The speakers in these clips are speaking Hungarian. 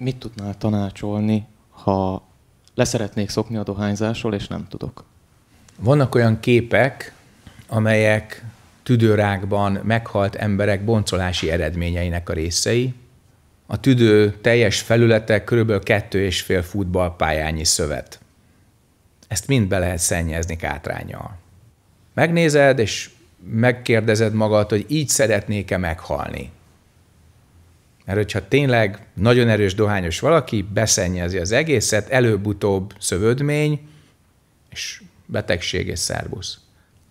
mit tudnál tanácsolni, ha leszeretnék szokni a dohányzásról, és nem tudok? Vannak olyan képek, amelyek tüdőrákban meghalt emberek boncolási eredményeinek a részei. A tüdő teljes felülete kb. 2,5 futballpályányi szövet. Ezt mind be lehet szennyezni kátrányjal. Megnézed, és megkérdezed magad, hogy így szeretnék-e meghalni. Mert hogyha tényleg nagyon erős dohányos valaki, beszennyezi az egészet, előbb-utóbb szövődmény, és betegség és szervusz.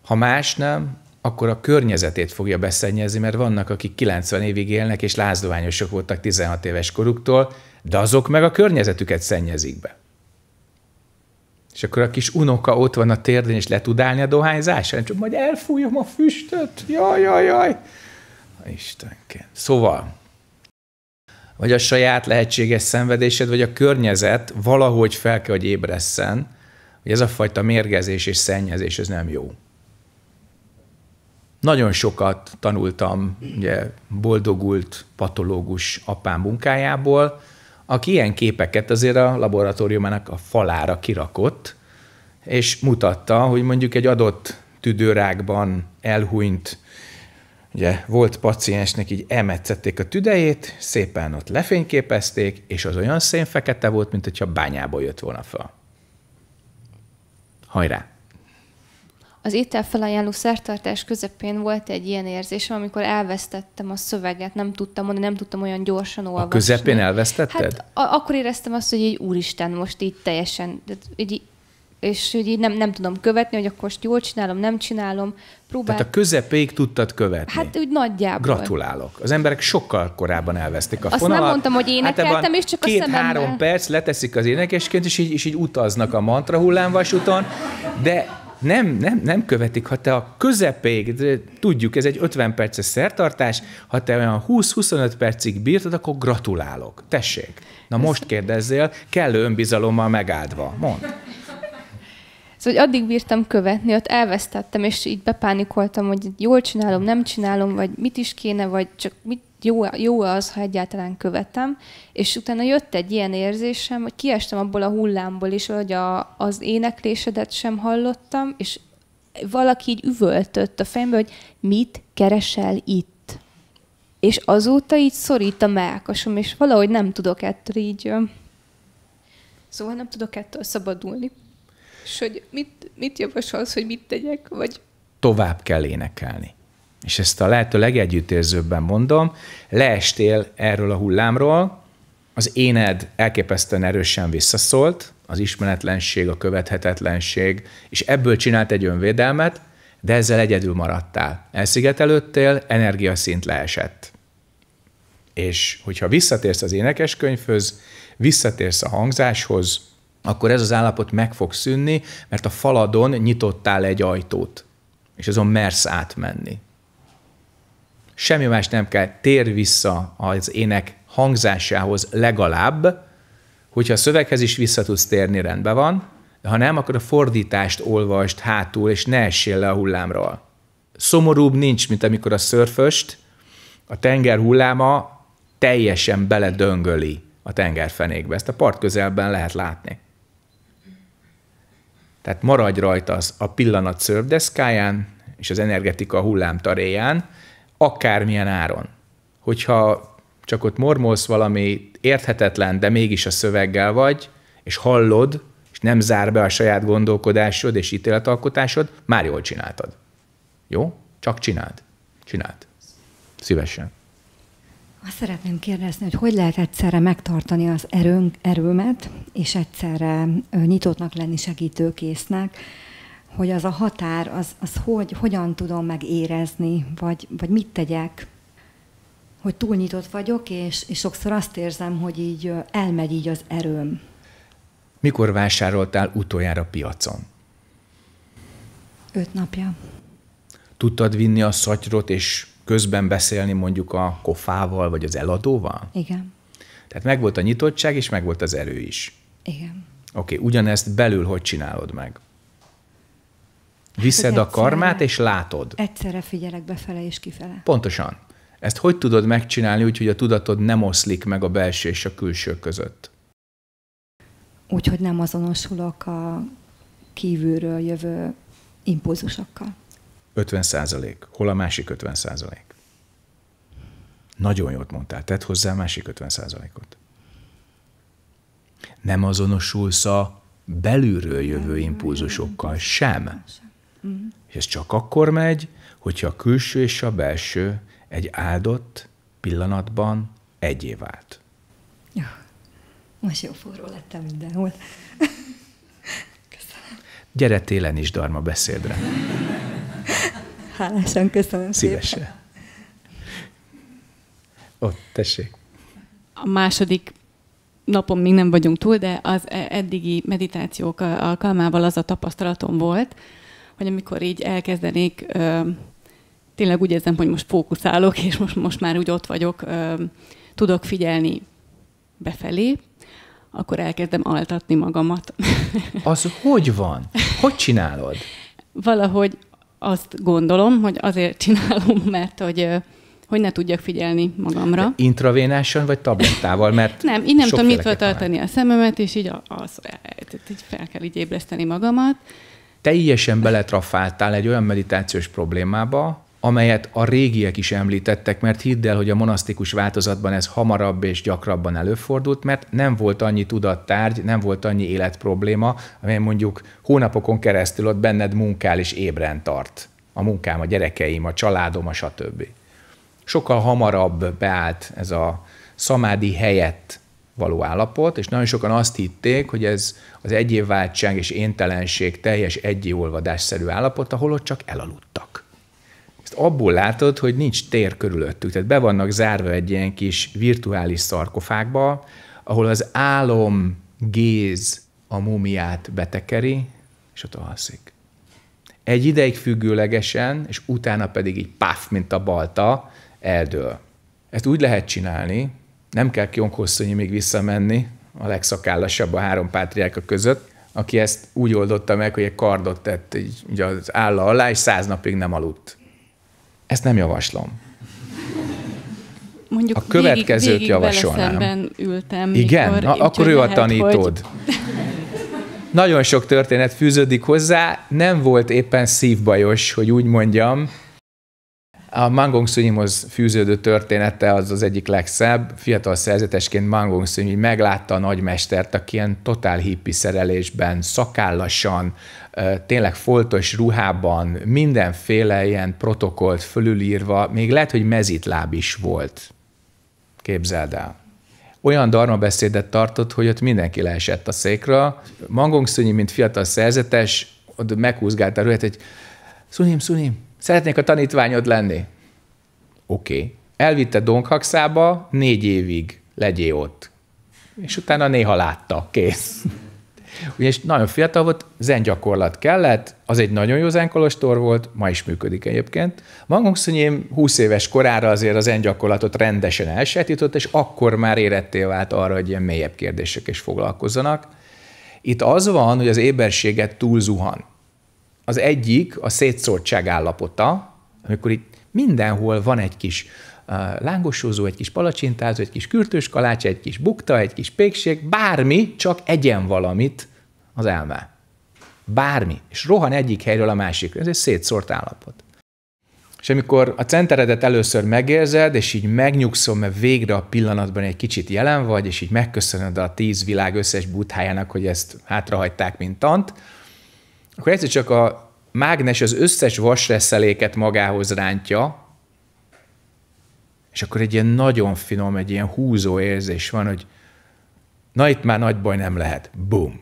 Ha más nem, akkor a környezetét fogja beszennyezni, mert vannak, akik 90 évig élnek, és lázdoványosok voltak 16 éves koruktól, de azok meg a környezetüket szennyezik be. És akkor a kis unoka ott van a térdén, és le tud állni a dohányzásra, csak majd elfújom a füstöt, jaj, jaj, jaj. Istenként. Szóval, vagy a saját lehetséges szenvedésed, vagy a környezet valahogy fel kell, hogy ébresszen, hogy ez a fajta mérgezés és szennyezés, ez nem jó. Nagyon sokat tanultam ugye, boldogult patológus apám munkájából, aki ilyen képeket azért a laboratóriumának a falára kirakott, és mutatta, hogy mondjuk egy adott tüdőrákban elhunyt ugye volt paciensnek így emetszették a tüdejét, szépen ott lefényképezték, és az olyan fekete volt, mint hogyha bányából jött volna fel. Hajrá! Az ételfelajánló szertartás közepén volt egy ilyen érzésem, amikor elvesztettem a szöveget, nem tudtam mondani, nem tudtam olyan gyorsan olvasni. A közepén elvesztetted? Hát, a- akkor éreztem azt, hogy így úristen, most így teljesen, így és hogy így nem, nem tudom követni, hogy akkor most jól csinálom, nem csinálom. Próbál... Tehát a közepéig tudtad követni. Hát úgy nagyjából. Gratulálok. Az emberek sokkal korábban elvesztik a Azt fonalat. nem mondtam, hogy hát énekeltem, hát és csak két, a két három perc leteszik az énekesként, és így, és így utaznak a mantra hullámvasúton, de nem, nem, nem követik, ha te a közepéig, tudjuk, ez egy 50 perces szertartás, ha te olyan 20-25 percig bírtad, akkor gratulálok. Tessék. Na most kérdezzél, kellő önbizalommal megáldva. Mondd. Szóval hogy addig bírtam követni, ott elvesztettem, és így bepánikoltam, hogy jól csinálom, nem csinálom, vagy mit is kéne, vagy csak mit jó, jó az, ha egyáltalán követem, és utána jött egy ilyen érzésem, hogy kiestem abból a hullámból is, hogy a, az éneklésedet sem hallottam, és valaki így üvöltött a fejembe, hogy mit keresel itt? És azóta így szorít a melkasom, és valahogy nem tudok ettől így... Szóval nem tudok ettől szabadulni. És hogy mit, mit javasolsz, hogy mit tegyek? Vagy... Tovább kell énekelni. És ezt a lehető legegyüttérzőbben mondom, leestél erről a hullámról, az éned elképesztően erősen visszaszólt, az ismeretlenség, a követhetetlenség, és ebből csinált egy önvédelmet, de ezzel egyedül maradtál. Elszigetelődtél, energiaszint leesett. És hogyha visszatérsz az énekeskönyvhöz, visszatérsz a hangzáshoz, akkor ez az állapot meg fog szűnni, mert a faladon nyitottál egy ajtót, és azon mersz átmenni. Semmi más nem kell, tér vissza az ének hangzásához legalább, hogyha a szöveghez is vissza tudsz térni, rendben van, de ha nem, akkor a fordítást olvast hátul, és ne essél le a hullámról. Szomorúbb nincs, mint amikor a szörföst, a tenger hulláma teljesen beledöngöli a tengerfenékbe. Ezt a part közelben lehet látni. Tehát maradj rajta az a pillanat szörvdeszkáján és az energetika hullám taréján, akármilyen áron. Hogyha csak ott mormolsz valami érthetetlen, de mégis a szöveggel vagy, és hallod, és nem zár be a saját gondolkodásod és ítéletalkotásod, már jól csináltad. Jó? Csak csináld. Csináld. Szívesen. Azt szeretném kérdezni, hogy hogy lehet egyszerre megtartani az erőnk, erőmet, és egyszerre nyitottnak lenni segítőkésznek, hogy az a határ, az, az hogy, hogyan tudom megérezni, vagy, vagy mit tegyek, hogy túl nyitott vagyok, és, és sokszor azt érzem, hogy így elmegy így az erőm. Mikor vásároltál utoljára piacon? Öt napja. Tudtad vinni a szatyrot, és közben beszélni mondjuk a kofával, vagy az eladóval? Igen. Tehát megvolt a nyitottság, és megvolt az erő is. Igen. Oké, okay, ugyanezt belül hogy csinálod meg? Viszed hát, a karmát, és látod. Egyszerre figyelek befele és kifele. Pontosan. Ezt hogy tudod megcsinálni, úgyhogy a tudatod nem oszlik meg a belső és a külső között? Úgyhogy nem azonosulok a kívülről jövő impulzusokkal. 50 százalék. Hol a másik 50 százalék? Nagyon jót mondtál, tedd hozzá a másik 50 százalékot. Nem azonosulsz a belülről jövő impulzusokkal sem. És ez csak akkor megy, hogyha a külső és a belső egy áldott pillanatban egyé vált. Ja, most jó forró lettem mindenhol. Köszönöm. Gyere télen is darma beszédre. Hálásan köszönöm Szívesen. szépen. Ott, tessék. A második napon még nem vagyunk túl, de az e- eddigi meditációk alkalmával az a tapasztalatom volt, hogy amikor így elkezdenék, tényleg úgy érzem, hogy most fókuszálok, és most, most már úgy ott vagyok, tudok figyelni befelé, akkor elkezdem altatni magamat. Az hogy van? Hogy csinálod? Valahogy azt gondolom, hogy azért csinálom, mert hogy hogy ne tudjak figyelni magamra. De intravénásan vagy tablettával, mert Nem, így nem tudom nyitva tartani a szememet, és így, a, az, e, így fel kell így ébreszteni magamat. Teljesen beletrafáltál egy olyan meditációs problémába, amelyet a régiek is említettek, mert hidd el, hogy a monasztikus változatban ez hamarabb és gyakrabban előfordult, mert nem volt annyi tudattárgy, nem volt annyi életprobléma, amely mondjuk hónapokon keresztül ott benned munkál és ébren tart. A munkám, a gyerekeim, a családom, a stb. Sokkal hamarabb beállt ez a szamádi helyett való állapot, és nagyon sokan azt hitték, hogy ez az egyévváltság és éntelenség teljes egyéolvadásszerű állapot, ahol ott csak elaludtak ezt abból látod, hogy nincs tér körülöttük. Tehát be vannak zárva egy ilyen kis virtuális szarkofágba, ahol az álom géz a mumiát betekeri, és ott alszik. Egy ideig függőlegesen, és utána pedig így paf, mint a balta, eldől. Ezt úgy lehet csinálni, nem kell Kionkosszonyi még visszamenni, a legszakállasabb a három pátriáka között, aki ezt úgy oldotta meg, hogy egy kardot tett így, ugye az álla alá, és száz napig nem aludt. Ezt nem javaslom. Mondjuk a következőt végig, végig javasolnám. ültem. Igen, Na, akkor ő lehet, a tanítód. Hogy... Nagyon sok történet fűződik hozzá, nem volt éppen szívbajos, hogy úgy mondjam. A Mangong Szunyimhoz fűződő története az az egyik legszebb. Fiatal szerzetesként Mangong Szünyi meglátta a nagymestert, aki ilyen totál hippi szerelésben, szakállasan, tényleg foltos ruhában, mindenféle ilyen protokolt fölülírva, még lehet, hogy mezitláb is volt. Képzeld el. Olyan beszédet tartott, hogy ott mindenki leesett a székre. Mangong Szunyi, mint fiatal szerzetes, ott a ruhát, hogy Szunyim, Szunyim, szeretnék a tanítványod lenni. Oké. Okay. Elvitte Donghakszába négy évig, legyél ott. És utána néha látta, kész. Ugyanis nagyon fiatal volt, gyakorlat kellett, az egy nagyon jó zenkolostor volt, ma is működik egyébként. Magunk szünyém 20 éves korára azért az gyakorlatot rendesen elsetított, és akkor már éretté vált arra, hogy ilyen mélyebb kérdések is foglalkozzanak. Itt az van, hogy az éberséget túlzuhan. Az egyik a szétszórtság állapota, amikor itt mindenhol van egy kis lángosózó, egy kis palacsintázó, egy kis kürtős kalács, egy kis bukta, egy kis pékség, bármi, csak egyen valamit az elme. Bármi. És rohan egyik helyről a másik. Ez egy szétszórt állapot. És amikor a centeredet először megérzed, és így megnyugszom, mert végre a pillanatban egy kicsit jelen vagy, és így megköszönöd a tíz világ összes buthájának, hogy ezt hátrahagyták, mint tant, akkor egyszer csak a mágnes az összes vasreszeléket magához rántja, és akkor egy ilyen nagyon finom, egy ilyen húzó érzés van, hogy na itt már nagy baj nem lehet. Bum.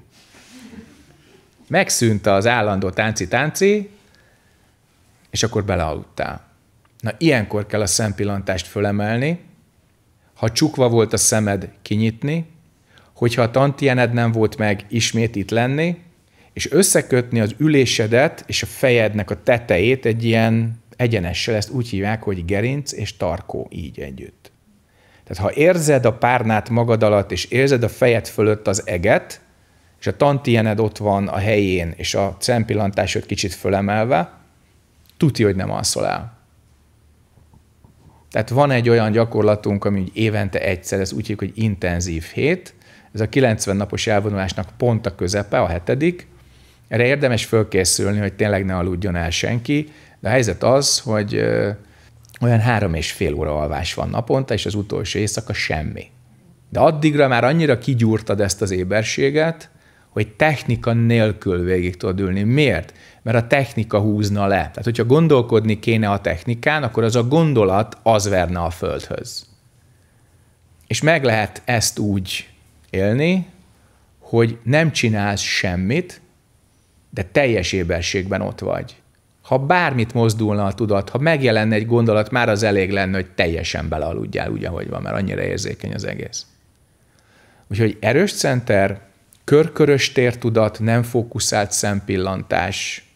Megszűnt az állandó tánci-tánci, és akkor belealudtál. Na ilyenkor kell a szempillantást fölemelni, ha csukva volt a szemed, kinyitni, hogyha a tantiened nem volt meg, ismét itt lenni, és összekötni az ülésedet és a fejednek a tetejét egy ilyen egyenessel, ezt úgy hívják, hogy gerinc és tarkó így együtt. Tehát ha érzed a párnát magad alatt, és érzed a fejed fölött az eget, és a tantiened ott van a helyén, és a szempillantásod kicsit fölemelve, tuti, hogy nem alszol el. Tehát van egy olyan gyakorlatunk, ami úgy évente egyszer, ez úgy hívjuk, hogy intenzív hét, ez a 90 napos elvonulásnak pont a közepe, a hetedik, erre érdemes fölkészülni, hogy tényleg ne aludjon el senki, de a helyzet az, hogy olyan három és fél óra alvás van naponta, és az utolsó éjszaka semmi. De addigra már annyira kigyúrtad ezt az éberséget, hogy technika nélkül végig tudod ülni. Miért? Mert a technika húzna le. Tehát, hogyha gondolkodni kéne a technikán, akkor az a gondolat az verne a földhöz. És meg lehet ezt úgy élni, hogy nem csinálsz semmit, de teljes éberségben ott vagy ha bármit mozdulna a tudat, ha megjelenne egy gondolat, már az elég lenne, hogy teljesen belealudjál úgy, ahogy van, mert annyira érzékeny az egész. Úgyhogy erős center, körkörös tértudat, nem fókuszált szempillantás,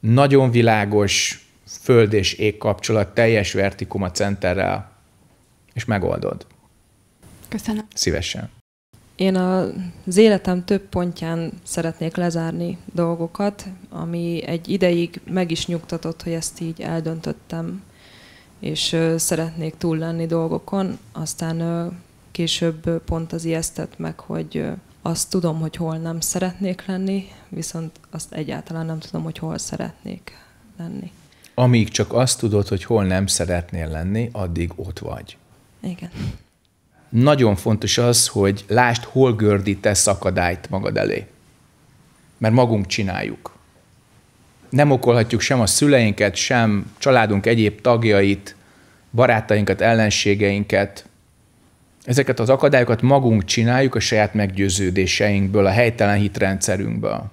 nagyon világos föld és ég kapcsolat, teljes vertikum a centerrel, és megoldod. Köszönöm. Szívesen. Én az életem több pontján szeretnék lezárni dolgokat, ami egy ideig meg is nyugtatott, hogy ezt így eldöntöttem, és szeretnék túl lenni dolgokon. Aztán később pont az ijesztett meg, hogy azt tudom, hogy hol nem szeretnék lenni, viszont azt egyáltalán nem tudom, hogy hol szeretnék lenni. Amíg csak azt tudod, hogy hol nem szeretnél lenni, addig ott vagy. Igen nagyon fontos az, hogy lást, hol gördítesz akadályt magad elé. Mert magunk csináljuk. Nem okolhatjuk sem a szüleinket, sem családunk egyéb tagjait, barátainkat, ellenségeinket. Ezeket az akadályokat magunk csináljuk a saját meggyőződéseinkből, a helytelen hitrendszerünkből.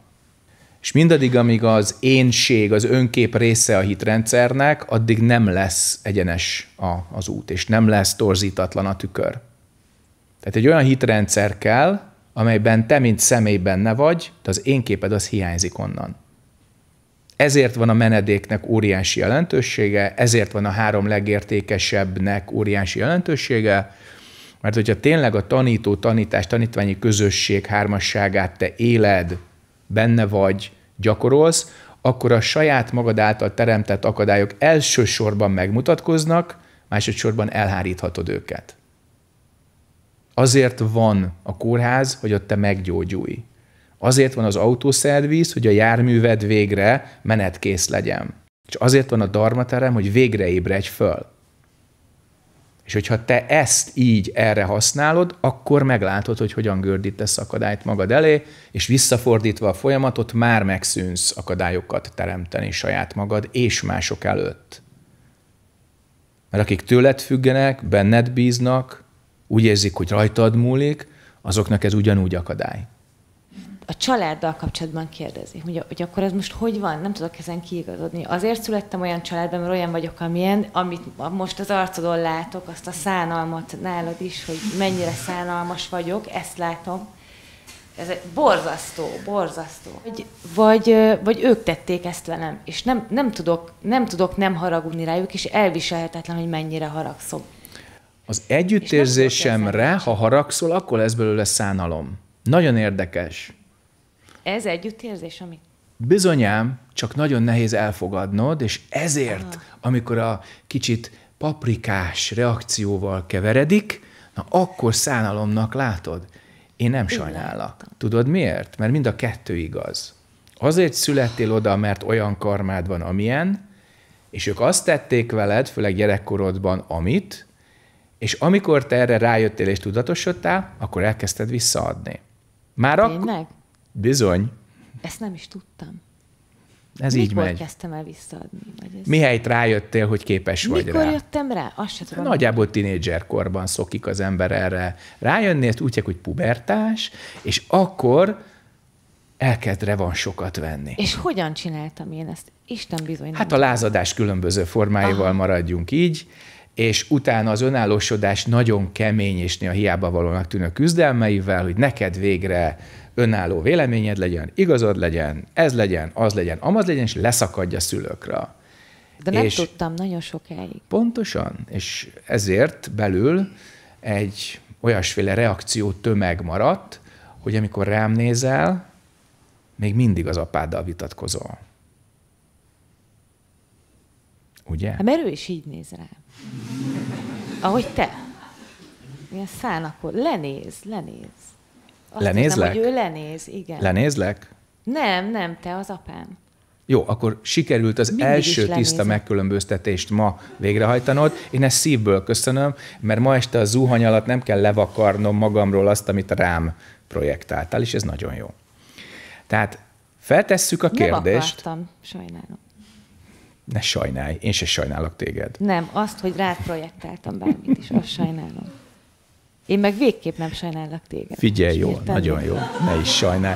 És mindaddig, amíg az énség, az önkép része a hitrendszernek, addig nem lesz egyenes a, az út, és nem lesz torzítatlan a tükör. Tehát egy olyan hitrendszer kell, amelyben te, mint személy benne vagy, de az én képed az hiányzik onnan. Ezért van a menedéknek óriási jelentősége, ezért van a három legértékesebbnek óriási jelentősége, mert hogyha tényleg a tanító, tanítás, tanítványi közösség hármasságát te éled, benne vagy, gyakorolsz, akkor a saját magad által teremtett akadályok elsősorban megmutatkoznak, másodszorban elháríthatod őket. Azért van a kórház, hogy ott te meggyógyulj. Azért van az autószerviz, hogy a járműved végre menetkész legyen. És azért van a darmaterem, hogy végre ébredj föl. És hogyha te ezt így erre használod, akkor meglátod, hogy hogyan gördítesz akadályt magad elé, és visszafordítva a folyamatot már megszűnsz akadályokat teremteni saját magad és mások előtt. Mert akik tőled függenek, benned bíznak, úgy érzik, hogy rajtad múlik, azoknak ez ugyanúgy akadály. A családdal kapcsolatban kérdezi, hogy, hogy akkor ez most hogy van? Nem tudok ezen kiigazodni. Azért születtem olyan családban, mert olyan vagyok, amilyen, amit most az arcodon látok, azt a szánalmat nálad is, hogy mennyire szánalmas vagyok, ezt látom. Ez borzasztó, borzasztó. Vagy, vagy, vagy ők tették ezt velem, és nem, nem, tudok, nem tudok nem haragudni rájuk, és elviselhetetlen, hogy mennyire haragszom. Az együttérzésemre, ha haragszol, akkor lesz belőle szánalom. Nagyon érdekes. Ez együttérzés, amit Bizonyám, csak nagyon nehéz elfogadnod, és ezért, Aha. amikor a kicsit paprikás reakcióval keveredik, na akkor szánalomnak látod. Én nem sajnálak. Tudod miért? Mert mind a kettő igaz. Azért születtél oda, mert olyan karmád van, amilyen, és ők azt tették veled, főleg gyerekkorodban, amit, és amikor te erre rájöttél és tudatosodtál, akkor elkezdted visszaadni. Már Tényleg? Ak- bizony. Ezt nem is tudtam. Ez Mikor így megy. kezdtem el visszaadni? Vagy ez... Mihelyt rájöttél, hogy képes Mikor vagy rá? Mikor jöttem rá? Azt sem tudom. Nagyjából tinédzserkorban szokik az ember erre rájönni, ezt úgy hogy pubertás, és akkor elkezd sokat venni. És hogyan csináltam én ezt? Isten bizony. Hát a lázadás különböző formáival Aha. maradjunk így és utána az önállósodás nagyon kemény és néha hiába valónak tűnő küzdelmeivel, hogy neked végre önálló véleményed legyen, igazad legyen, ez legyen, az legyen, amaz legyen, és leszakadja szülőkre. De nem és tudtam nagyon sokáig. Pontosan, és ezért belül egy olyasféle reakció tömeg maradt, hogy amikor rám nézel, még mindig az apáddal vitatkozol. Ugye? Hát, mert ő is így néz rám. Ahogy te. Ilyen akkor Lenéz, lenéz. Azt Lenézlek? Hittem, hogy ő lenéz, igen. Lenézlek? Nem, nem, te az apám. Jó, akkor sikerült az Mindig első tiszta megkülönböztetést ma végrehajtanod. Én ezt szívből köszönöm, mert ma este a zuhany alatt nem kell levakarnom magamról azt, amit rám projektáltál, és ez nagyon jó. Tehát feltesszük a kérdést. Nem akartam, sajnálom ne sajnálj, én se sajnálok téged. Nem, azt, hogy rád projektáltam bármit is, azt sajnálom. Én meg végképp nem sajnálok téged. Figyelj jól, nagyon jó, ne is sajnálj.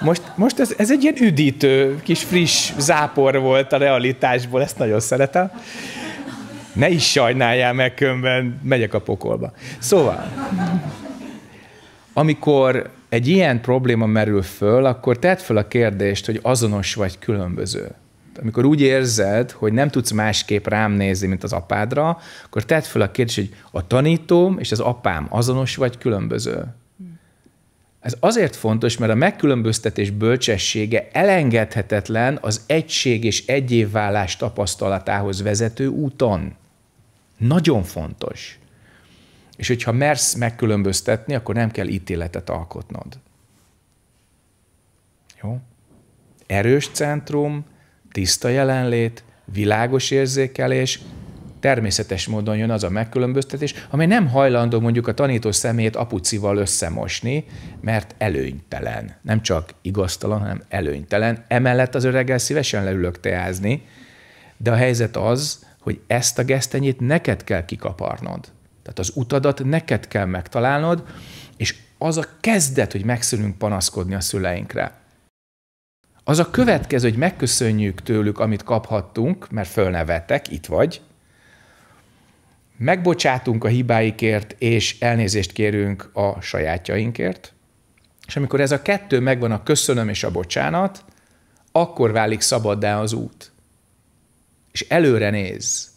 Most, most ez, ez egy ilyen üdítő, kis friss zápor volt a realitásból, ezt nagyon szeretem. Ne is sajnáljál meg, különben megyek a pokolba. Szóval, amikor egy ilyen probléma merül föl, akkor tedd föl a kérdést, hogy azonos vagy különböző. Amikor úgy érzed, hogy nem tudsz másképp rám nézni, mint az apádra, akkor tedd fel a kérdést, hogy a tanítóm és az apám azonos vagy különböző? Ez azért fontos, mert a megkülönböztetés bölcsessége elengedhetetlen az egység és egyévvállás tapasztalatához vezető úton. Nagyon fontos. És hogyha mersz megkülönböztetni, akkor nem kell ítéletet alkotnod. Jó? Erős centrum, tiszta jelenlét, világos érzékelés, természetes módon jön az a megkülönböztetés, amely nem hajlandó mondjuk a tanító szemét apucival összemosni, mert előnytelen. Nem csak igaztalan, hanem előnytelen. Emellett az öreggel szívesen leülök teázni, de a helyzet az, hogy ezt a gesztenyét neked kell kikaparnod. Tehát az utadat neked kell megtalálnod, és az a kezdet, hogy megszülünk panaszkodni a szüleinkre az a következő, hogy megköszönjük tőlük, amit kaphattunk, mert fölnevettek, itt vagy, megbocsátunk a hibáikért, és elnézést kérünk a sajátjainkért, és amikor ez a kettő megvan, a köszönöm és a bocsánat, akkor válik szabaddá az út. És előre néz.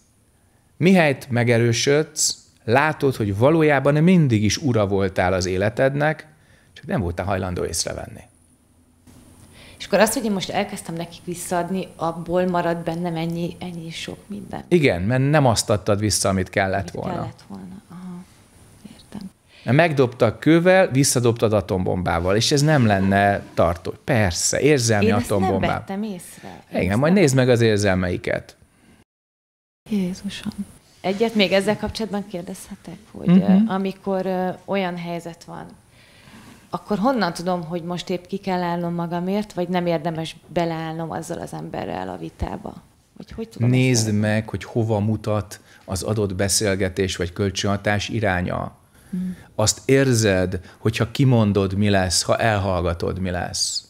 Mihelyt megerősödsz, látod, hogy valójában mindig is ura voltál az életednek, csak nem voltál hajlandó észrevenni. És akkor az, hogy én most elkezdtem nekik visszaadni, abból maradt bennem ennyi, ennyi sok minden. Igen, mert nem azt adtad vissza, amit kellett amit volna. kellett volna. értem. Mert megdobtak kővel, visszadobtad atombombával, és ez nem lenne tartó. Persze, érzelmi én atombombával. Én nem vettem észre. Igen, ezt majd nem... nézd meg az érzelmeiket. Jézusom. Egyet még ezzel kapcsolatban kérdezhetek, hogy uh-huh. amikor olyan helyzet van, akkor honnan tudom, hogy most épp ki kell állnom magamért, vagy nem érdemes beleállnom azzal az emberrel a vitába? Vagy hogy tudom Nézd ezt meg, hogy hova mutat az adott beszélgetés vagy kölcsönhatás iránya. Hmm. Azt érzed, hogyha kimondod, mi lesz, ha elhallgatod, mi lesz.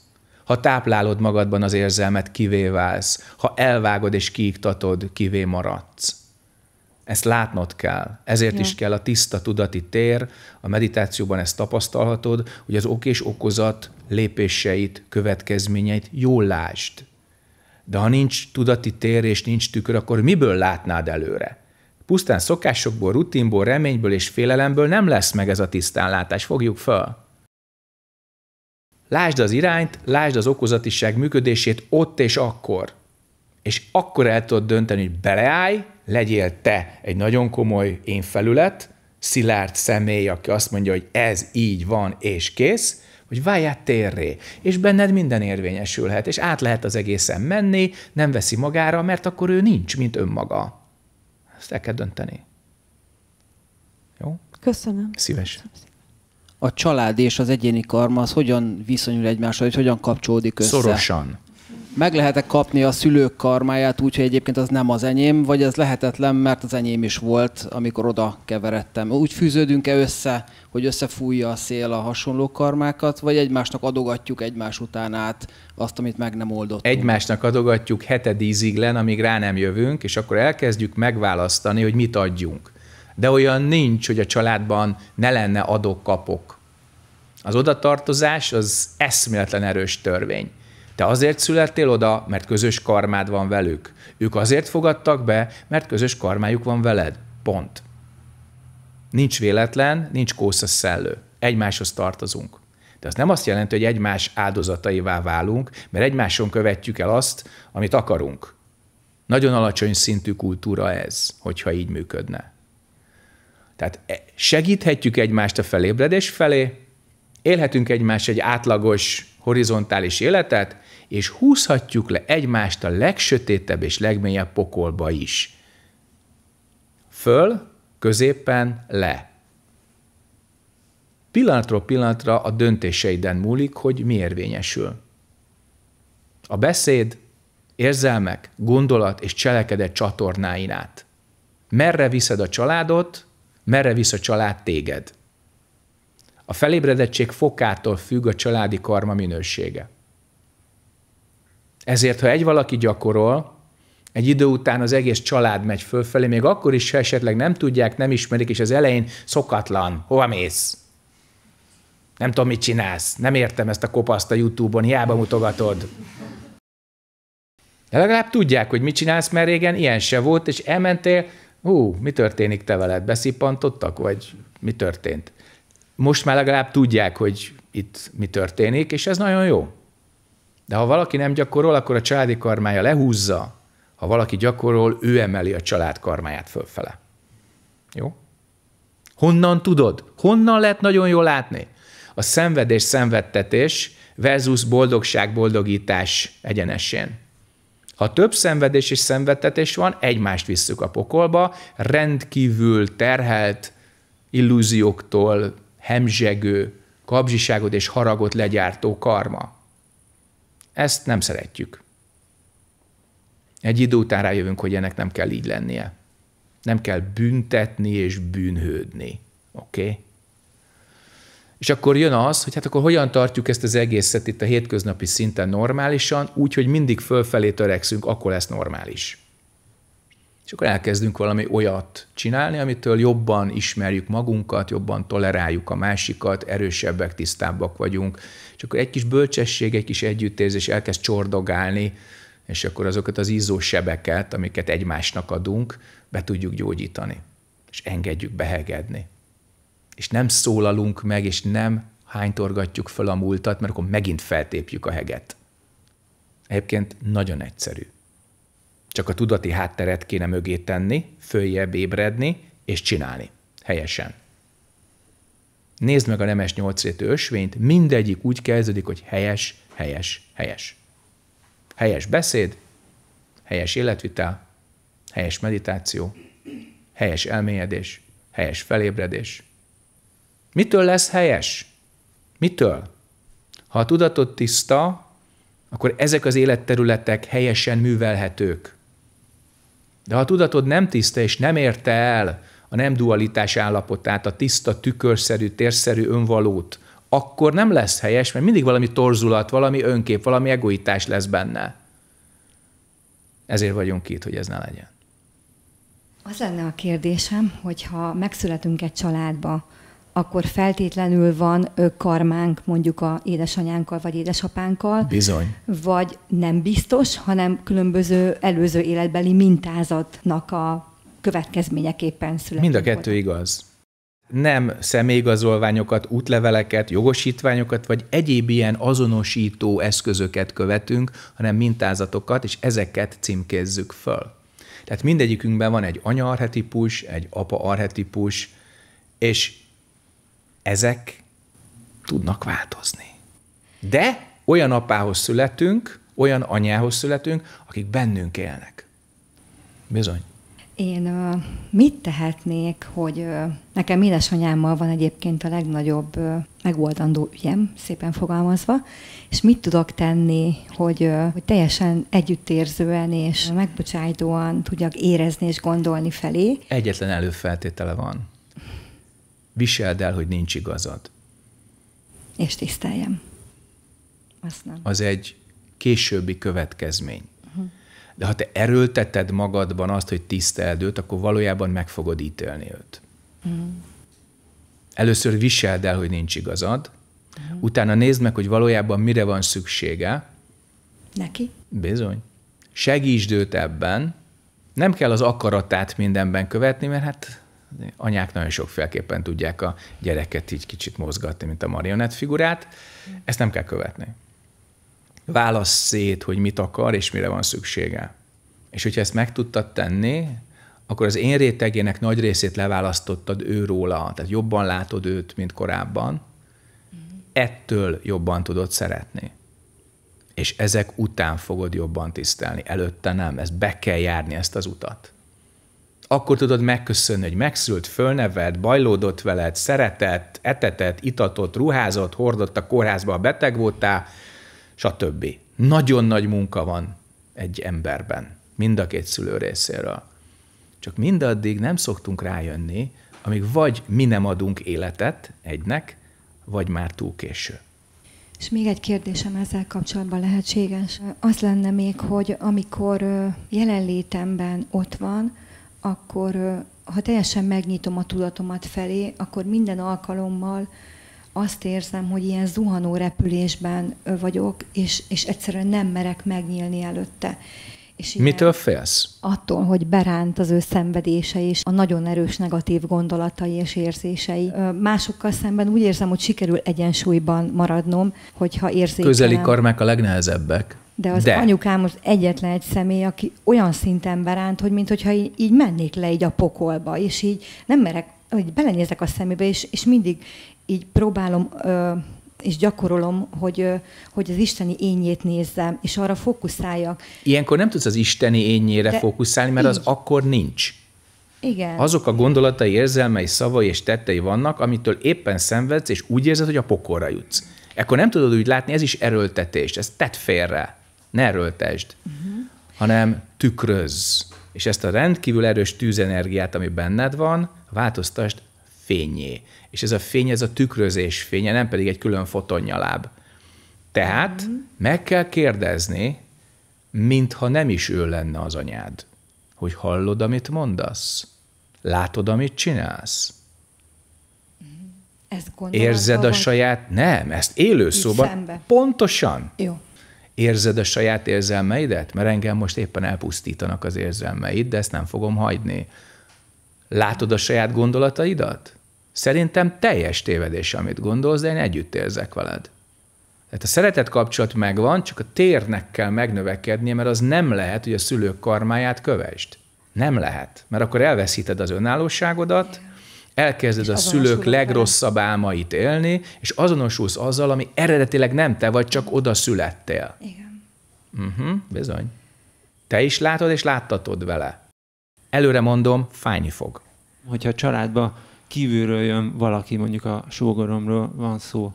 Ha táplálod magadban az érzelmet, kivé válsz. Ha elvágod és kiiktatod, kivé maradsz. Ezt látnod kell. Ezért ja. is kell a tiszta tudati tér, a meditációban ezt tapasztalhatod, hogy az ok és okozat lépéseit, következményeit jól lásd. De ha nincs tudati tér és nincs tükör, akkor miből látnád előre? Pusztán szokásokból, rutinból, reményből és félelemből nem lesz meg ez a tisztánlátás. Fogjuk fel. Lásd az irányt, lásd az okozatiság működését ott és akkor. És akkor el tudod dönteni, hogy beleállj, legyél te egy nagyon komoly én felület, szilárd személy, aki azt mondja, hogy ez így van, és kész, hogy váljál térré, és benned minden érvényesülhet, és át lehet az egészen menni, nem veszi magára, mert akkor ő nincs, mint önmaga. Ezt el kell dönteni. Jó? Köszönöm. Szívesen. A család és az egyéni karma az hogyan viszonyul egymáshoz, hogy hogyan kapcsolódik össze? Szorosan meg lehetek kapni a szülők karmáját úgy, hogy egyébként az nem az enyém, vagy ez lehetetlen, mert az enyém is volt, amikor oda keveredtem. Úgy fűződünk-e össze, hogy összefújja a szél a hasonló karmákat, vagy egymásnak adogatjuk egymás után át azt, amit meg nem oldottunk? Egymásnak adogatjuk hetedíziglen, amíg rá nem jövünk, és akkor elkezdjük megválasztani, hogy mit adjunk. De olyan nincs, hogy a családban ne lenne adok-kapok. Az odatartozás az eszméletlen erős törvény. Te azért születtél oda, mert közös karmád van velük. Ők azért fogadtak be, mert közös karmájuk van veled. Pont. Nincs véletlen, nincs kósza szellő. Egymáshoz tartozunk. De az nem azt jelenti, hogy egymás áldozataivá válunk, mert egymáson követjük el azt, amit akarunk. Nagyon alacsony szintű kultúra ez, hogyha így működne. Tehát e, segíthetjük egymást a felébredés felé, élhetünk egymás egy átlagos, horizontális életet, és húzhatjuk le egymást a legsötétebb és legmélyebb pokolba is. Föl, középen, le. Pillanatról pillanatra a döntéseiden múlik, hogy mi érvényesül. A beszéd, érzelmek, gondolat és cselekedet csatornáin át. Merre viszed a családot, merre visz a család téged. A felébredettség fokától függ a családi karma minősége. Ezért, ha egy valaki gyakorol, egy idő után az egész család megy fölfelé, még akkor is, ha esetleg nem tudják, nem ismerik, és az elején szokatlan, hova mész? Nem tudom, mit csinálsz, nem értem ezt a kopaszt a YouTube-on, hiába mutogatod. De legalább tudják, hogy mit csinálsz, mert régen ilyen se volt, és elmentél, hú, mi történik te veled, beszippantottak, vagy mi történt? Most már legalább tudják, hogy itt mi történik, és ez nagyon jó. De ha valaki nem gyakorol, akkor a családi karmája lehúzza, ha valaki gyakorol, ő emeli a család karmáját fölfele. Jó? Honnan tudod? Honnan lehet nagyon jól látni? A szenvedés, szenvedtetés versus boldogság, boldogítás egyenesén. Ha több szenvedés és szenvedtetés van, egymást visszük a pokolba, rendkívül terhelt illúzióktól hemzsegő, kapzsiságot és haragot legyártó karma. Ezt nem szeretjük. Egy idő után rájövünk, hogy ennek nem kell így lennie. Nem kell büntetni és bűnhődni. Oké? Okay? És akkor jön az, hogy hát akkor hogyan tartjuk ezt az egészet itt a hétköznapi szinten normálisan, úgy, hogy mindig fölfelé törekszünk, akkor lesz normális és akkor elkezdünk valami olyat csinálni, amitől jobban ismerjük magunkat, jobban toleráljuk a másikat, erősebbek, tisztábbak vagyunk. És akkor egy kis bölcsesség, egy kis együttérzés elkezd csordogálni, és akkor azokat az sebeket, amiket egymásnak adunk, be tudjuk gyógyítani, és engedjük behegedni. És nem szólalunk meg, és nem hánytorgatjuk föl a múltat, mert akkor megint feltépjük a heget. Egyébként nagyon egyszerű. Csak a tudati hátteret kéne mögé tenni, följebb ébredni és csinálni. Helyesen. Nézd meg a nemes nyolcrétű ösvényt, mindegyik úgy kezdődik, hogy helyes, helyes, helyes. Helyes beszéd, helyes életvitel, helyes meditáció, helyes elmélyedés, helyes felébredés. Mitől lesz helyes? Mitől? Ha a tudatod tiszta, akkor ezek az életterületek helyesen művelhetők. De ha a tudatod nem tiszta és nem érte el a nem dualitás állapotát, a tiszta, tükörszerű, térszerű önvalót, akkor nem lesz helyes, mert mindig valami torzulat, valami önkép, valami egoitás lesz benne. Ezért vagyunk itt, hogy ez ne legyen. Az lenne a kérdésem, hogyha megszületünk egy családba, akkor feltétlenül van karmánk mondjuk a édesanyánkkal vagy édesapánkkal. Bizony. Vagy nem biztos, hanem különböző előző életbeli mintázatnak a következményeképpen születik. Mind a kettő oda. igaz. Nem személyigazolványokat, útleveleket, jogosítványokat, vagy egyéb ilyen azonosító eszközöket követünk, hanem mintázatokat, és ezeket címkézzük föl. Tehát mindegyikünkben van egy anya arhetipus, egy apa arhetipus, és ezek tudnak változni. De olyan apához születünk, olyan anyához születünk, akik bennünk élnek. Bizony. Én mit tehetnék, hogy nekem édesanyámmal van egyébként a legnagyobb megoldandó ügyem, szépen fogalmazva, és mit tudok tenni, hogy, hogy teljesen együttérzően és megbocsájtóan tudjak érezni és gondolni felé. Egyetlen előfeltétele van. Viseld el, hogy nincs igazad. És tiszteljem. Azt nem. Az egy későbbi következmény. Uh-huh. De ha te erőlteted magadban azt, hogy tiszteld őt, akkor valójában meg fogod ítélni őt. Uh-huh. Először viseld el, hogy nincs igazad, uh-huh. utána nézd meg, hogy valójában mire van szüksége. Neki. Bizony. Segítsd őt ebben. Nem kell az akaratát mindenben követni, mert hát anyák nagyon sokféleképpen tudják a gyereket így kicsit mozgatni, mint a marionett figurát. Ezt nem kell követni. Válasz szét, hogy mit akar és mire van szüksége. És hogyha ezt meg tudtad tenni, akkor az én rétegének nagy részét leválasztottad róla, tehát jobban látod őt, mint korábban, ettől jobban tudod szeretni. És ezek után fogod jobban tisztelni, előtte nem, ez be kell járni ezt az utat akkor tudod megköszönni, hogy megszült, fölnevelt, bajlódott veled, szeretett, etetett, itatott, ruházott, hordott a kórházba, a beteg voltál, stb. Nagyon nagy munka van egy emberben, mind a két szülő részéről. Csak mindaddig nem szoktunk rájönni, amíg vagy mi nem adunk életet egynek, vagy már túl késő. És még egy kérdésem ezzel kapcsolatban lehetséges. Az lenne még, hogy amikor jelenlétemben ott van, akkor ha teljesen megnyitom a tudatomat felé, akkor minden alkalommal azt érzem, hogy ilyen zuhanó repülésben vagyok, és, és egyszerűen nem merek megnyílni előtte. És igen, Mitől félsz? Attól, hogy beránt az ő szenvedése és a nagyon erős negatív gondolatai és érzései. Másokkal szemben úgy érzem, hogy sikerül egyensúlyban maradnom, hogyha érzékelem. Közeli karmák a legnehezebbek. De az De. anyukám az egyetlen egy személy, aki olyan szinten beránt, hogy mintha így, így mennék le így a pokolba, és így nem merek, hogy belenézek a szemébe, és, és mindig így próbálom... Ö, és gyakorolom, hogy, hogy az isteni ényét nézzem, és arra fókuszáljak. Ilyenkor nem tudsz az isteni ényére De fókuszálni, mert így. az akkor nincs. Igen. Azok a gondolatai, érzelmei, szavai és tettei vannak, amitől éppen szenvedsz, és úgy érzed, hogy a pokorra jutsz. Ekkor nem tudod úgy látni, ez is erőltetés, ez tett félre, ne erőltesd, uh-huh. hanem tükröz És ezt a rendkívül erős tűzenergiát, ami benned van, változtasd fényé. És ez a fény, ez a tükrözés fénye, nem pedig egy külön fotonnyaláb. Tehát mm. meg kell kérdezni, mintha nem is ő lenne az anyád, hogy hallod, amit mondasz, látod, amit csinálsz. Mhm. Ezt Érzed a saját... Nem, ezt élő szóban. Szembe. Pontosan. Jó. Érzed a saját érzelmeidet? Mert engem most éppen elpusztítanak az érzelmeid, de ezt nem fogom hagyni. Látod a saját gondolataidat? Szerintem teljes tévedés, amit gondolsz, de én együtt érzek veled. Tehát a szeretet kapcsolat megvan, csak a térnek kell megnövekednie, mert az nem lehet, hogy a szülők karmáját kövesd. Nem lehet, mert akkor elveszíted az önállóságodat, elkezded a szülők legrosszabb álmait élni, és azonosulsz azzal, ami eredetileg nem te vagy, csak oda születtél. Igen. Uh-huh, bizony. Te is látod, és láttatod vele. Előre mondom, fájni fog. Hogyha a családban kívülről jön valaki, mondjuk a sógoromról van szó,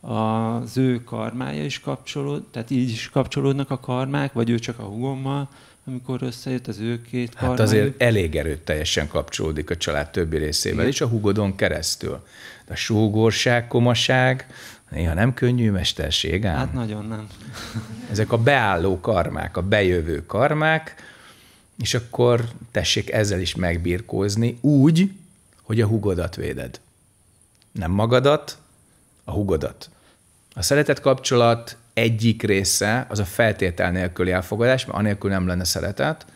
az ő karmája is kapcsolód, tehát így is kapcsolódnak a karmák, vagy ő csak a hugommal, amikor összejött az ő két karmája. Hát azért elég erőteljesen kapcsolódik a család többi részével, Igen. és a hugodon keresztül. De a sógorság, komaság, néha nem könnyű mesterség, ám? Hát nagyon nem. Ezek a beálló karmák, a bejövő karmák, és akkor tessék ezzel is megbirkózni úgy, hogy a hugodat véded. Nem magadat, a hugodat. A szeretet kapcsolat egyik része az a feltétel nélküli elfogadás, mert anélkül nem lenne szeretet,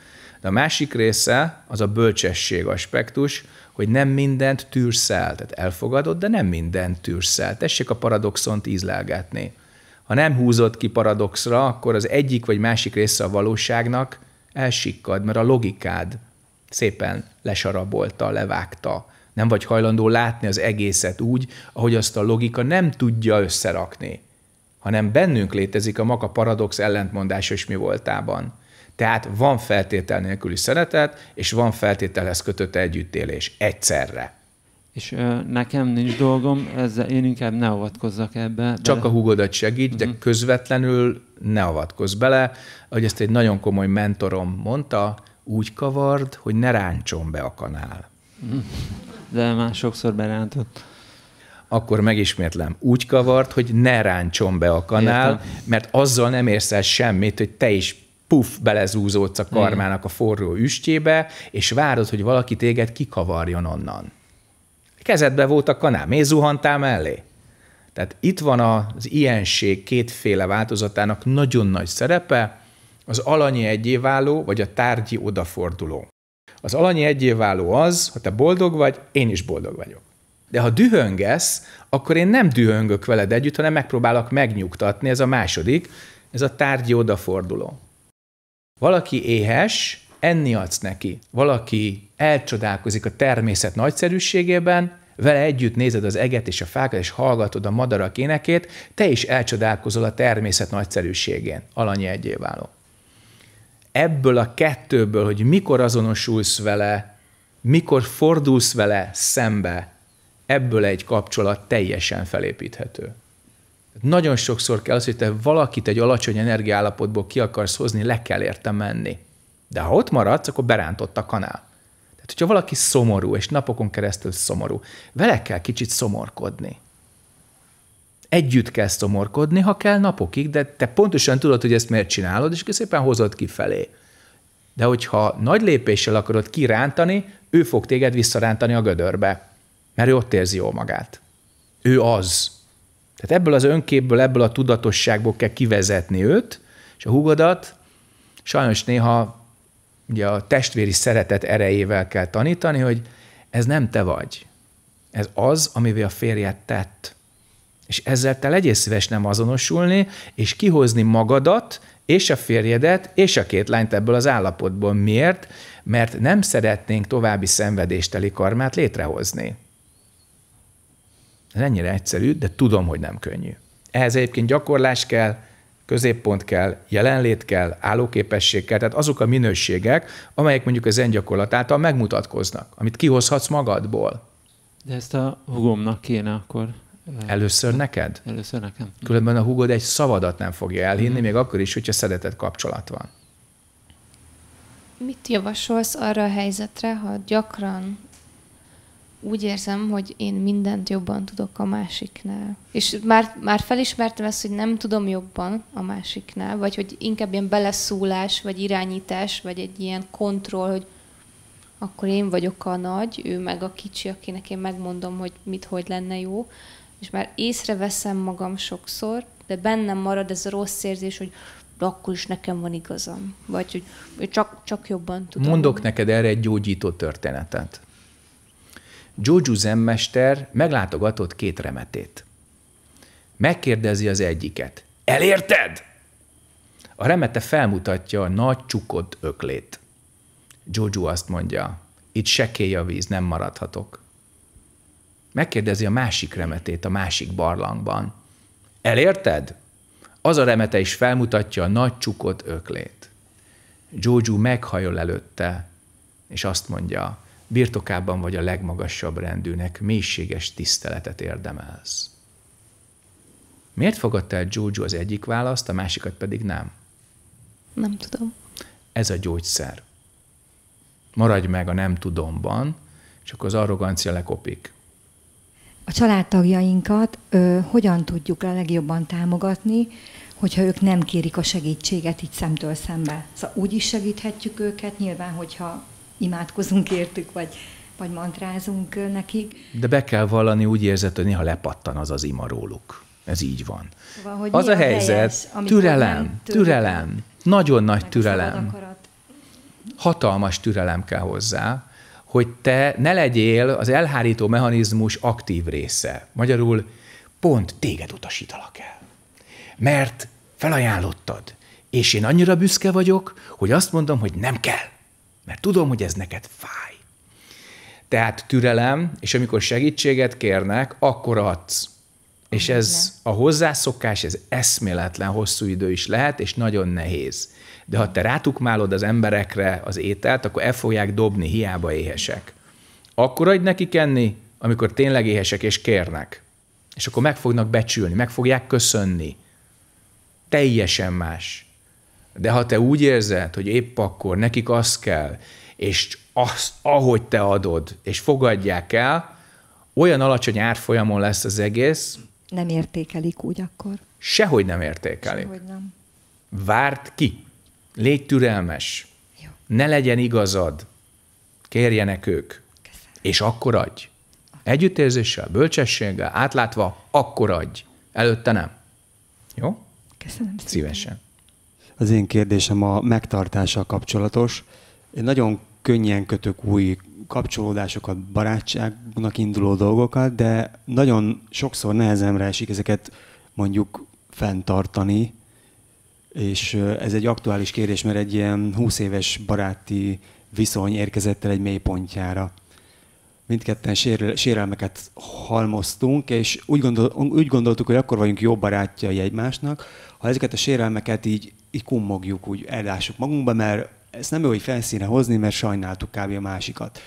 de a másik része az a bölcsesség aspektus, hogy nem mindent tűrsz el, tehát elfogadod, de nem mindent tűrsz el. Tessék a paradoxont ízlelgetni. Ha nem húzod ki paradoxra, akkor az egyik vagy másik része a valóságnak elsikkad, mert a logikád szépen lesarabolta, levágta nem vagy hajlandó látni az egészet úgy, ahogy azt a logika nem tudja összerakni, hanem bennünk létezik a maga paradox ellentmondásos mi voltában. Tehát van feltétel nélküli szeretet, és van feltételhez kötött együttélés egyszerre. És ö, nekem nincs dolgom, ezzel én inkább ne avatkozzak ebbe. Bele. Csak a húgodat segít, uh-huh. de mhm. közvetlenül ne avatkozz bele. Ahogy ezt egy nagyon komoly mentorom mondta, úgy kavard, hogy ne ráncson be a kanál. Uh-huh de már sokszor berántott akkor megismétlem, úgy kavart, hogy ne ráncson be a kanál, Értem. mert azzal nem érsz el semmit, hogy te is puff, belezúzódsz a karmának a forró üstjébe, és várod, hogy valaki téged kikavarjon onnan. Kezedbe volt a kanál, miért zuhantál mellé? Tehát itt van az ilyenség kétféle változatának nagyon nagy szerepe, az alanyi egyéváló, vagy a tárgyi odaforduló. Az alanyi egyévválló az, ha te boldog vagy, én is boldog vagyok. De ha dühöngesz, akkor én nem dühöngök veled együtt, hanem megpróbálok megnyugtatni, ez a második, ez a tárgyi odaforduló. Valaki éhes, enni adsz neki. Valaki elcsodálkozik a természet nagyszerűségében, vele együtt nézed az eget és a fákat, és hallgatod a madarak énekét, te is elcsodálkozol a természet nagyszerűségén, alanyi egyéváló ebből a kettőből, hogy mikor azonosulsz vele, mikor fordulsz vele szembe, ebből egy kapcsolat teljesen felépíthető. Nagyon sokszor kell az, hogy te valakit egy alacsony energiállapotból ki akarsz hozni, le kell érte menni. De ha ott maradsz, akkor berántott a kanál. Tehát, hogyha valaki szomorú, és napokon keresztül szomorú, vele kell kicsit szomorkodni együtt kell szomorkodni, ha kell napokig, de te pontosan tudod, hogy ezt miért csinálod, és szépen hozod kifelé. De hogyha nagy lépéssel akarod kirántani, ő fog téged visszarántani a gödörbe, mert ő ott érzi jól magát. Ő az. Tehát ebből az önképből, ebből a tudatosságból kell kivezetni őt, és a húgodat sajnos néha ugye a testvéri szeretet erejével kell tanítani, hogy ez nem te vagy. Ez az, amivé a férjed tett. És ezzel te legyél szíves nem azonosulni, és kihozni magadat, és a férjedet, és a két lányt ebből az állapotból. Miért? Mert nem szeretnénk további szenvedésteli karmát létrehozni. Ez ennyire egyszerű, de tudom, hogy nem könnyű. Ehhez egyébként gyakorlás kell, középpont kell, jelenlét kell, állóképesség kell, tehát azok a minőségek, amelyek mondjuk az gyakorlat által megmutatkoznak, amit kihozhatsz magadból. De ezt a hugomnak kéne akkor Először neked? Először nekem. Különben a húgod egy szavadat nem fogja elhinni, mm még akkor is, hogyha szeretett kapcsolat van. Mit javasolsz arra a helyzetre, ha gyakran úgy érzem, hogy én mindent jobban tudok a másiknál. És már, már felismertem ezt, hogy nem tudom jobban a másiknál, vagy hogy inkább ilyen beleszólás, vagy irányítás, vagy egy ilyen kontroll, hogy akkor én vagyok a nagy, ő meg a kicsi, akinek én megmondom, hogy mit, hogy lenne jó és már észreveszem magam sokszor, de bennem marad ez a rossz érzés, hogy de akkor is nekem van igazam. Vagy hogy, csak, csak jobban tudom. Mondok neked erre egy gyógyító történetet. Gyógyú zenmester meglátogatott két remetét. Megkérdezi az egyiket. Elérted? A remete felmutatja a nagy csukott öklét. Gyógyú azt mondja, itt sekély a víz, nem maradhatok. Megkérdezi a másik remetét a másik barlangban. Elérted? Az a remete is felmutatja a nagy csukott öklét. Jojo meghajol előtte, és azt mondja, birtokában vagy a legmagasabb rendűnek, mélységes tiszteletet érdemelsz. Miért fogadta el Jojo az egyik választ, a másikat pedig nem? Nem tudom. Ez a gyógyszer. Maradj meg a nem tudomban, és akkor az arrogancia lekopik a családtagjainkat ö, hogyan tudjuk a legjobban támogatni, hogyha ők nem kérik a segítséget így szemtől szembe. Szóval úgy is segíthetjük őket, nyilván, hogyha imádkozunk értük, vagy, vagy mantrázunk nekik. De be kell vallani, úgy érzed, hogy néha lepattan az az ima róluk. Ez így van. Szóval, az a helyzet, helyes, türelem, tőle, türelem, nagyon nagy türelem. Hatalmas türelem kell hozzá, hogy te ne legyél az elhárító mechanizmus aktív része. Magyarul pont téged utasítalak el. Mert felajánlottad, és én annyira büszke vagyok, hogy azt mondom, hogy nem kell, mert tudom, hogy ez neked fáj. Tehát türelem, és amikor segítséget kérnek, akkor adsz. És ez a hozzászokás, ez eszméletlen hosszú idő is lehet, és nagyon nehéz. De ha te rátukmálod az emberekre az ételt, akkor el fogják dobni, hiába éhesek. Akkor adj nekik enni, amikor tényleg éhesek és kérnek. És akkor meg fognak becsülni, meg fogják köszönni. Teljesen más. De ha te úgy érzed, hogy épp akkor nekik az kell, és azt, ahogy te adod, és fogadják el, olyan alacsony árfolyamon lesz az egész. Nem értékelik úgy akkor. Sehogy nem értékelik. Sehogy nem. Várt ki. Légy türelmes. Jó. Ne legyen igazad. Kérjenek ők. Köszönöm. És akkor adj. Együttérzéssel, bölcsességgel, átlátva, akkor adj. Előtte nem. Jó? Köszönöm szépen. Szívesen. Az én kérdésem a megtartással kapcsolatos. Én nagyon könnyen kötök új kapcsolódásokat, barátságnak induló dolgokat, de nagyon sokszor nehezemre esik ezeket mondjuk fenntartani, és ez egy aktuális kérdés, mert egy ilyen 20 éves baráti viszony érkezett el egy mélypontjára. Mindketten sérel- sérelmeket halmoztunk, és úgy, gondol, úgy gondoltuk, hogy akkor vagyunk jó barátjai egymásnak, ha ezeket a sérelmeket így, így kummogjuk, úgy eldássuk magunkba, mert ezt nem jó hogy felszíne hozni, mert sajnáltuk kb. a másikat.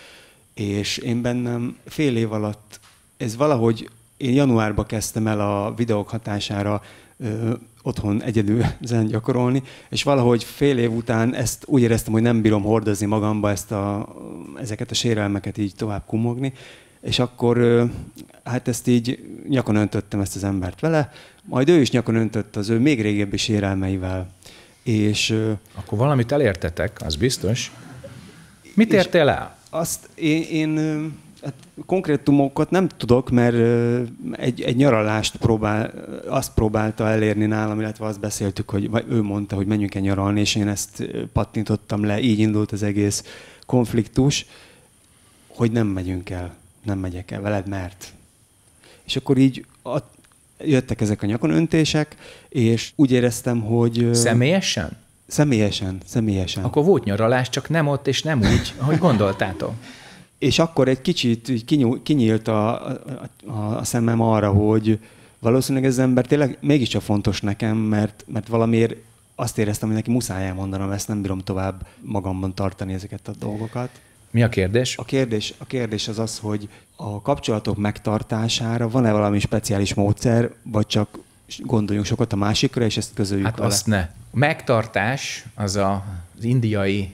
És én bennem fél év alatt ez valahogy, én januárba kezdtem el a videók hatására otthon egyedül zen gyakorolni, és valahogy fél év után ezt úgy éreztem, hogy nem bírom hordozni magamba ezt a, ezeket a sérelmeket így tovább kumogni, és akkor hát ezt így nyakon öntöttem ezt az embert vele, majd ő is nyakon öntött az ő még régebbi sérelmeivel. És, akkor valamit elértetek, az biztos. Mit értél el? Azt én, én Hát, konkrétumokat nem tudok, mert egy, egy nyaralást próbál, azt próbálta elérni nálam, illetve azt beszéltük, hogy vagy ő mondta, hogy menjünk egy nyaralni, és én ezt pattintottam le, így indult az egész konfliktus, hogy nem megyünk el, nem megyek el veled, mert. És akkor így a, jöttek ezek a nyakon öntések, és úgy éreztem, hogy... Személyesen? Személyesen, személyesen. Akkor volt nyaralás, csak nem ott és nem úgy, ahogy gondoltátok és akkor egy kicsit kinyílt a, a, a szemem arra, hogy valószínűleg ez az ember tényleg mégiscsak fontos nekem, mert, mert valamiért azt éreztem, hogy neki muszáj elmondanom, ezt nem bírom tovább magamban tartani ezeket a dolgokat. Mi a kérdés? A kérdés, a kérdés az az, hogy a kapcsolatok megtartására van-e valami speciális módszer, vagy csak gondoljunk sokat a másikra, és ezt közöljük Hát vele. azt ne. Megtartás az a, az indiai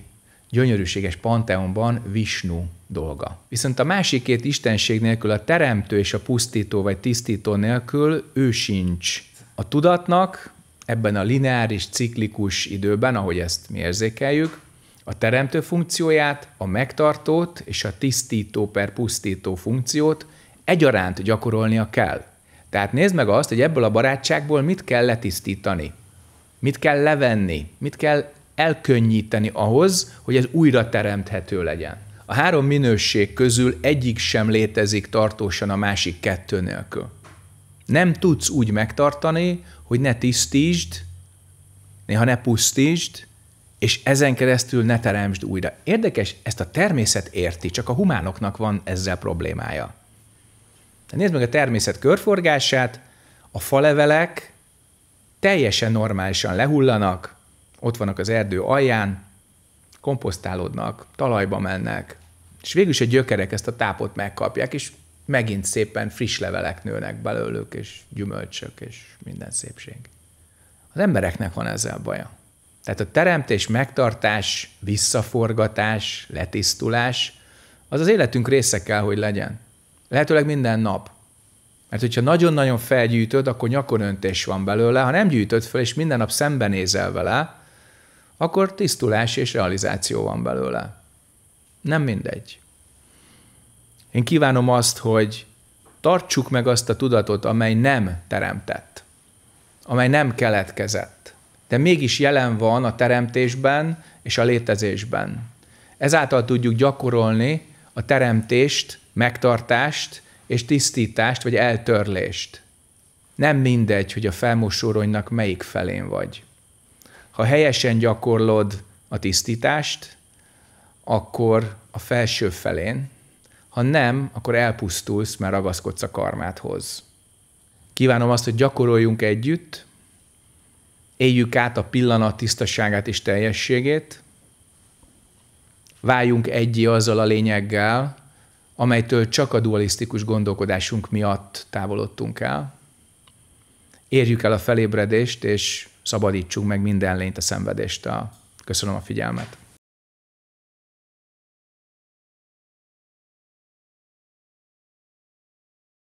gyönyörűséges panteonban Visnu dolga. Viszont a másik két istenség nélkül, a teremtő és a pusztító vagy tisztító nélkül ő sincs. A tudatnak ebben a lineáris, ciklikus időben, ahogy ezt mi érzékeljük, a teremtő funkcióját, a megtartót és a tisztító per pusztító funkciót egyaránt gyakorolnia kell. Tehát nézd meg azt, hogy ebből a barátságból mit kell letisztítani, mit kell levenni, mit kell elkönnyíteni ahhoz, hogy ez újra teremthető legyen. A három minőség közül egyik sem létezik tartósan a másik kettő nélkül. Nem tudsz úgy megtartani, hogy ne tisztítsd, néha ne pusztítsd, és ezen keresztül ne teremtsd újra. Érdekes, ezt a természet érti, csak a humánoknak van ezzel problémája. Nézd meg a természet körforgását, a falevelek teljesen normálisan lehullanak, ott vannak az erdő alján, komposztálódnak, talajba mennek, és végül is a gyökerek ezt a tápot megkapják, és megint szépen friss levelek nőnek belőlük, és gyümölcsök, és minden szépség. Az embereknek van ezzel baja. Tehát a teremtés, megtartás, visszaforgatás, letisztulás, az az életünk része kell, hogy legyen. Lehetőleg minden nap. Mert hogyha nagyon-nagyon felgyűjtöd, akkor nyakonöntés van belőle, ha nem gyűjtöd fel, és minden nap szembenézel vele, akkor tisztulás és realizáció van belőle. Nem mindegy. Én kívánom azt, hogy tartsuk meg azt a tudatot, amely nem teremtett, amely nem keletkezett, de mégis jelen van a teremtésben és a létezésben. Ezáltal tudjuk gyakorolni a teremtést, megtartást és tisztítást vagy eltörlést. Nem mindegy, hogy a felmosóronynak melyik felén vagy. Ha helyesen gyakorlod a tisztítást, akkor a felső felén, ha nem, akkor elpusztulsz, mert ragaszkodsz a karmádhoz. Kívánom azt, hogy gyakoroljunk együtt, éljük át a pillanat tisztaságát és teljességét, váljunk egyi azzal a lényeggel, amelytől csak a dualisztikus gondolkodásunk miatt távolodtunk el, érjük el a felébredést, és szabadítsunk meg minden lényt a szenvedéstől. Köszönöm a figyelmet.